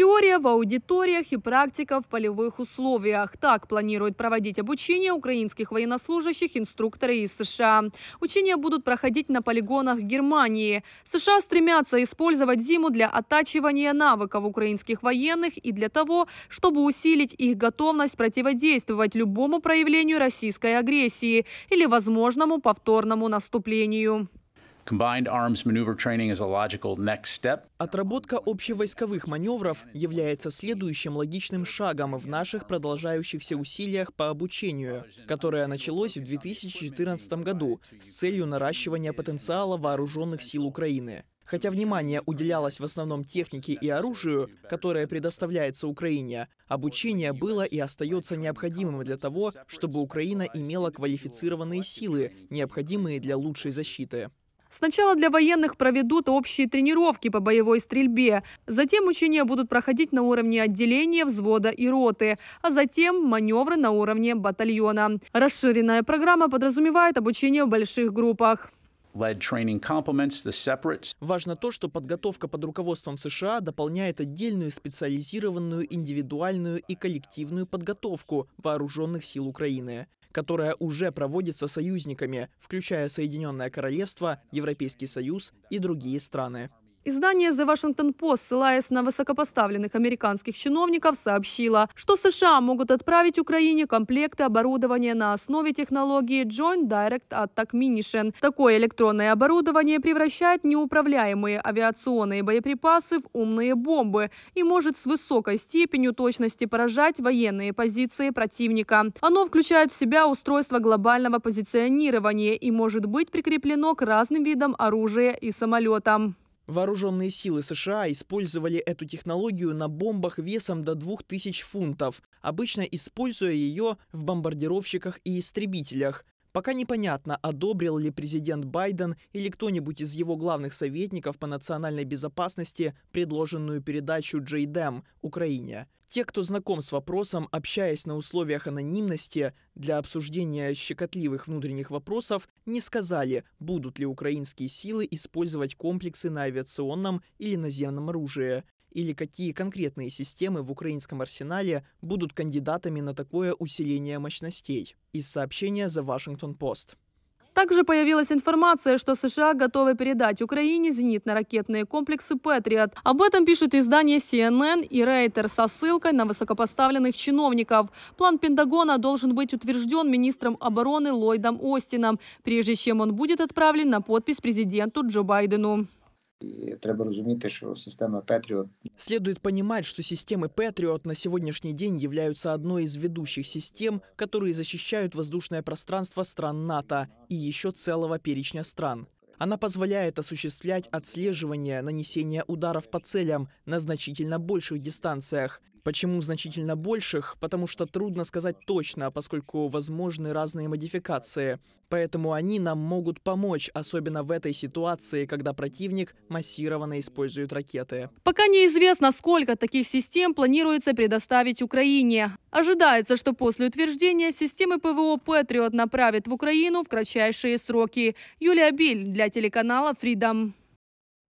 Теория в аудиториях и практика в полевых условиях. Так планируют проводить обучение украинских военнослужащих инструкторы из США. Учения будут проходить на полигонах Германии. США стремятся использовать зиму для оттачивания навыков украинских военных и для того, чтобы усилить их готовность противодействовать любому проявлению российской агрессии или возможному повторному наступлению. Отработка общевойсковых маневров является следующим логичным шагом в наших продолжающихся усилиях по обучению, которое началось в 2014 году с целью наращивания потенциала вооруженных сил Украины. Хотя внимание уделялось в основном технике и оружию, которое предоставляется Украине, обучение было и остается необходимым для того, чтобы Украина имела квалифицированные силы, необходимые для лучшей защиты. Сначала для военных проведут общие тренировки по боевой стрельбе, затем учения будут проходить на уровне отделения, взвода и роты, а затем маневры на уровне батальона. Расширенная программа подразумевает обучение в больших группах. Важно то, что подготовка под руководством США дополняет отдельную специализированную индивидуальную и коллективную подготовку вооруженных сил Украины которая уже проводится союзниками, включая Соединенное Королевство, Европейский Союз и другие страны. Издание The Washington Post, ссылаясь на высокопоставленных американских чиновников, сообщило, что США могут отправить Украине комплекты оборудования на основе технологии Joint Direct Attack Munition. Такое электронное оборудование превращает неуправляемые авиационные боеприпасы в умные бомбы и может с высокой степенью точности поражать военные позиции противника. Оно включает в себя устройство глобального позиционирования и может быть прикреплено к разным видам оружия и самолетам. Вооруженные силы США использовали эту технологию на бомбах весом до 2000 фунтов, обычно используя ее в бомбардировщиках и истребителях. Пока непонятно, одобрил ли президент Байден или кто-нибудь из его главных советников по национальной безопасности предложенную передачу JDEM Украине. Те, кто знаком с вопросом, общаясь на условиях анонимности для обсуждения щекотливых внутренних вопросов, не сказали, будут ли украинские силы использовать комплексы на авиационном или наземном оружии или какие конкретные системы в украинском арсенале будут кандидатами на такое усиление мощностей. Из сообщения The Washington Post. Также появилась информация, что США готовы передать Украине зенитно-ракетные комплексы «Патриот». Об этом пишет издание CNN и Рейтер со ссылкой на высокопоставленных чиновников. План Пентагона должен быть утвержден министром обороны Ллойдом Остином, прежде чем он будет отправлен на подпись президенту Джо Байдену треба розуміти, що система Patriot... Следует понимать, что системы Patriot на сегодняшний день являются одной из ведущих систем, которые защищают воздушное пространство стран НАТО и еще целого перечня стран. Она позволяет осуществлять отслеживание нанесения ударов по целям на значительно больших дистанциях, Почему значительно больших? Потому что трудно сказать точно, поскольку возможны разные модификации. Поэтому они нам могут помочь, особенно в этой ситуации, когда противник массированно использует ракеты. Пока неизвестно, сколько таких систем планируется предоставить Украине. Ожидается, что после утверждения системы ПВО «Патриот» направят в Украину в кратчайшие сроки. Юлия Биль для телеканала Freedom.